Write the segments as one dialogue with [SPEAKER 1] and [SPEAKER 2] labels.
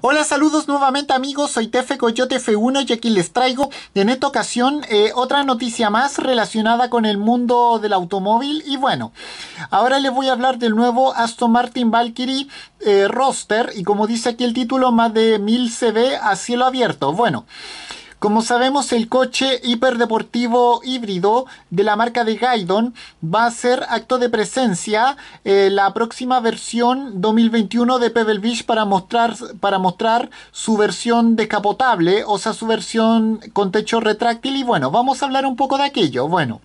[SPEAKER 1] Hola, saludos nuevamente amigos, soy Tefe Coyote F1 y aquí les traigo en esta ocasión eh, otra noticia más relacionada con el mundo del automóvil y bueno, ahora les voy a hablar del nuevo Aston Martin Valkyrie eh, roster y como dice aquí el título, más de 1000 CV a cielo abierto. Bueno, como sabemos, el coche hiperdeportivo híbrido de la marca de Gaidon va a ser acto de presencia eh, la próxima versión 2021 de Pebble Beach para mostrar, para mostrar su versión descapotable, o sea, su versión con techo retráctil. Y bueno, vamos a hablar un poco de aquello. Bueno.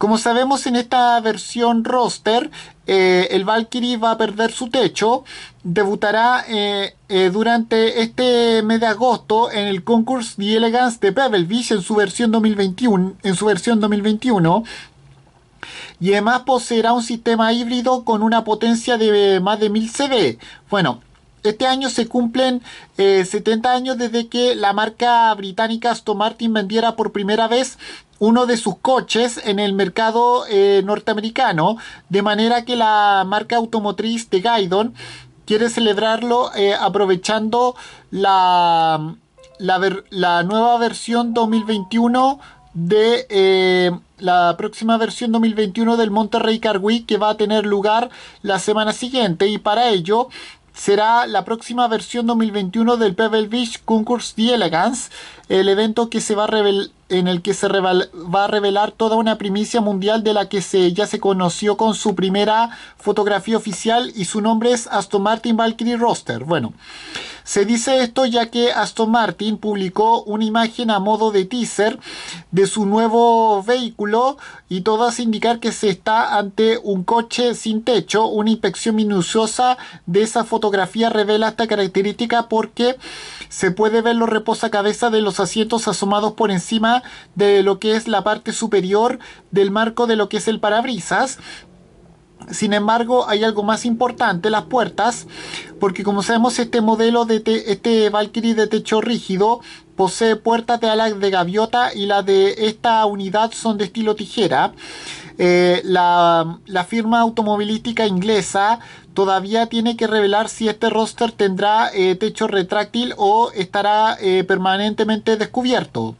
[SPEAKER 1] Como sabemos en esta versión roster, eh, el Valkyrie va a perder su techo, debutará eh, eh, durante este mes de agosto en el Concours de Elegance de Pebble Beach en su versión 2021, en su versión 2021 y además poseerá un sistema híbrido con una potencia de más de 1000 CV. Bueno, este año se cumplen 70 años desde que la marca británica Aston Martin vendiera por primera vez uno de sus coches en el mercado eh, norteamericano, de manera que la marca automotriz de Gaidon quiere celebrarlo eh, aprovechando la, la, nueva versión 2021 de eh, la próxima versión 2021 del Monterrey Car Week que va a tener lugar la semana siguiente y para ello será la próxima versión 2021 del Pebble Beach Concours de Elegance, el evento que se va a revelar en el que se va a revelar toda una primicia mundial de la que ya se conoció con su primera fotografía oficial y su nombre es Aston Martin Valkyrie Roster. Bueno, se dice esto ya que Aston Martin publicó una imagen a modo de teaser de su nuevo vehículo y todo hace indicar que se está ante un coche sin techo. Una inspección minuciosa de esa fotografía revela esta característica porque... Se puede ver los reposacabezas de los asientos asomados por encima de lo que es la parte superior del marco de lo que es el parabrisas. Sin embargo, hay algo más importante, las puertas, porque como sabemos este modelo de este Valkyrie de techo rígido posee puertas de alas de gaviota y las de esta unidad son de estilo tijera. Eh, la, la, firma automovilística inglesa todavía tiene que revelar si este roster tendrá eh, techo retráctil o estará eh, permanentemente descubierto.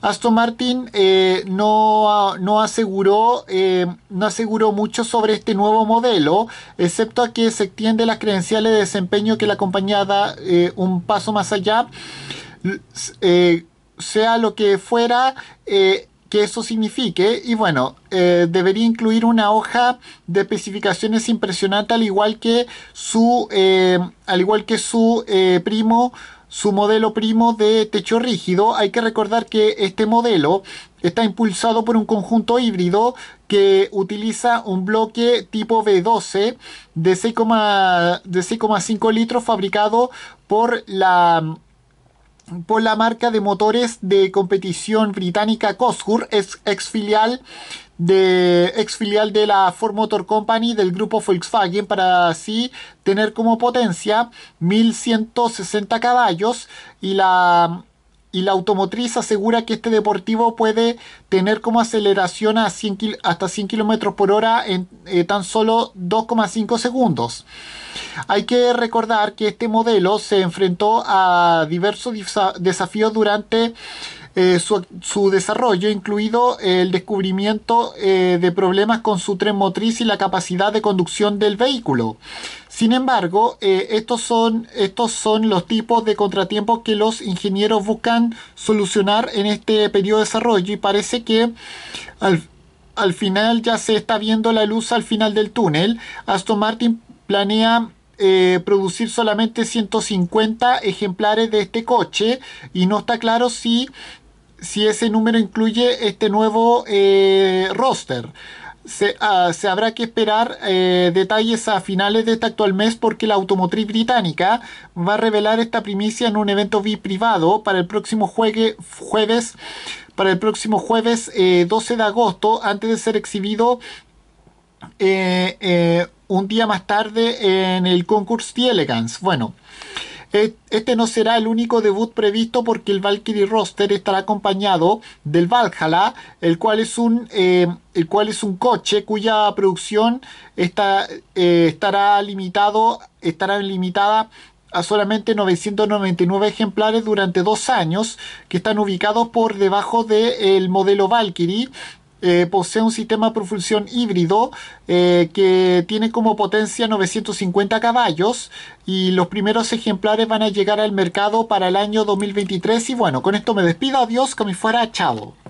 [SPEAKER 1] Aston Martin eh, no, no, aseguró, no aseguró mucho sobre este nuevo modelo, excepto a que se extiende las credenciales de desempeño que la compañía da un paso más allá. sea lo que fuera, que eso signifique. Y bueno, eh, debería incluir una hoja de especificaciones impresionante al igual que su, eh, al igual que su eh, primo su modelo primo de techo rígido. Hay que recordar que este modelo está impulsado por un conjunto híbrido que utiliza un bloque tipo B12 de 6,5 litros fabricado por la por la marca de motores de competición británica Cosgur, es ex filial de ex filial de la Ford Motor Company del grupo Volkswagen para así tener como potencia 1160 caballos y la y la automotriz asegura que este deportivo puede tener como aceleración a 100 hasta 100 km por hora en eh, tan solo 2,5 segundos. Hay que recordar que este modelo se enfrentó a diversos desafíos durante eh, su, desarrollo, incluido el descubrimiento eh, de problemas con su tren motriz y la capacidad de conducción del vehículo. Sin embargo, eh, estos, son, estos son los tipos de contratiempos que los ingenieros buscan solucionar en este periodo de desarrollo y parece que al, final ya se está viendo la luz al final del túnel. Aston Martin planea producir solamente 150 ejemplares de este coche y no está claro si si ese número incluye este nuevo eh, roster. Ah, se, habrá que esperar eh, detalles a finales de este actual mes porque la automotriz británica va a revelar esta primicia en un evento VIP privado para el próximo jueves para el próximo jueves 12 eh, de agosto antes de ser exhibido un día más tarde en el concurso de Elegance. Bueno. Este no será el único debut previsto porque el Valkyrie roster estará acompañado del Valhalla, el cual es un, eh, el cual es un coche cuya producción está, eh, estará, limitado, estará limitada a solamente 999 ejemplares durante dos años que están ubicados por debajo del modelo Valkyrie eh, posee un sistema de propulsión híbrido eh, que tiene como potencia 950 caballos y los primeros ejemplares van a llegar al mercado para el año 2023 y bueno, con esto me despido, adiós, que me fuera, chao.